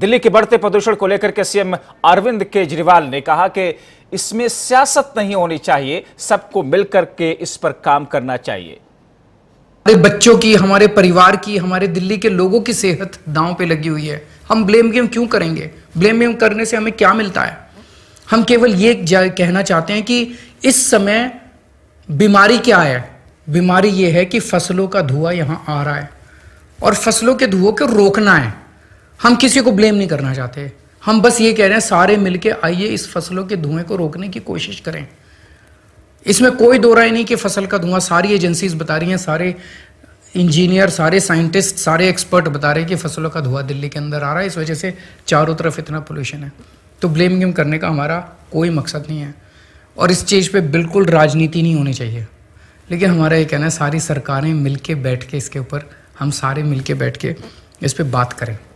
दिल्ली के बढ़ते प्रदूषण को लेकर के सीएम अरविंद केजरीवाल ने कहा कि इसमें सियासत नहीं होनी चाहिए सबको मिलकर के इस पर काम करना चाहिए हमारे बच्चों की हमारे परिवार की हमारे दिल्ली के लोगों की सेहत दांव पे लगी हुई है हम ब्लेम गेम क्यों करेंगे ब्लेम गेम करने से हमें क्या मिलता है हम केवल ये कहना चाहते हैं कि इस समय बीमारी क्या है बीमारी ये है कि फसलों का धुआं यहाँ आ रहा है और फसलों के धुओं को रोकना है हम किसी को ब्लेम नहीं करना चाहते हम बस ये कह रहे हैं सारे मिलके आइए इस फसलों के धुएं को रोकने की कोशिश करें इसमें कोई दो राय नहीं कि फसल का धुआं सारी एजेंसीज बता रही हैं सारे इंजीनियर सारे साइंटिस्ट सारे एक्सपर्ट बता रहे हैं कि फसलों का धुआं दिल्ली के अंदर आ रहा है इस वजह से चारों तरफ इतना पोल्यूशन है तो ब्लेम गेम करने का हमारा कोई मकसद नहीं है और इस चीज़ पे बिल्कुल राजनीति नहीं होनी चाहिए लेकिन हमारा ये कहना है सारी सरकारें मिल के बैठ के इसके ऊपर हम सारे मिल के बैठ के इस पर बात करें